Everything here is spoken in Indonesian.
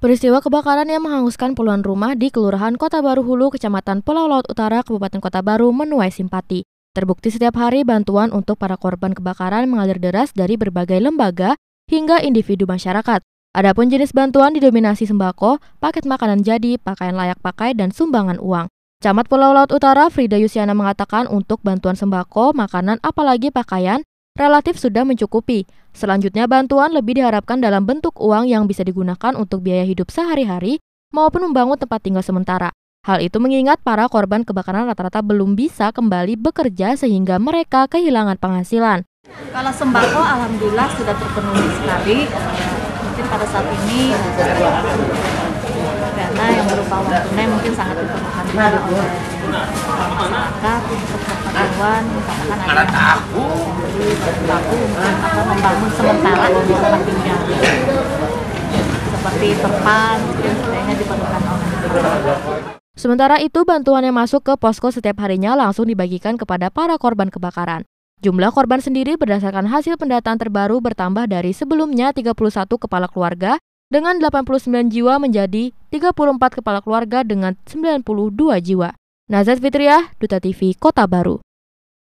Peristiwa kebakaran yang menghanguskan puluhan rumah di Kelurahan Kota Baru Hulu, Kecamatan Pulau Laut Utara, Kabupaten Kota Baru menuai simpati. Terbukti setiap hari bantuan untuk para korban kebakaran mengalir deras dari berbagai lembaga hingga individu masyarakat. Adapun jenis bantuan didominasi sembako, paket makanan jadi, pakaian layak pakai, dan sumbangan uang. Camat Pulau Laut Utara Frida Yusiana mengatakan untuk bantuan sembako, makanan apalagi pakaian relatif sudah mencukupi. Selanjutnya, bantuan lebih diharapkan dalam bentuk uang yang bisa digunakan untuk biaya hidup sehari-hari maupun membangun tempat tinggal sementara. Hal itu mengingat para korban kebakaran rata-rata belum bisa kembali bekerja sehingga mereka kehilangan penghasilan. Kalau sembako alhamdulillah sudah terpenuhi sekali. Mungkin pada saat ini karena yang berupa uang tunai mungkin sangat diperlukan oleh masyarakat, untuk karyawan, misalkan ada membangun sementara di tempat tinggal seperti tempat yang diperlukan orang Sementara itu, bantuan yang masuk ke posko setiap harinya langsung dibagikan kepada para korban kebakaran. Jumlah korban sendiri berdasarkan hasil pendataan terbaru bertambah dari sebelumnya 31 kepala keluarga dengan 89 jiwa menjadi 34 kepala keluarga dengan 92 jiwa. Nazat Fitriah, Duta TV Kota Baru.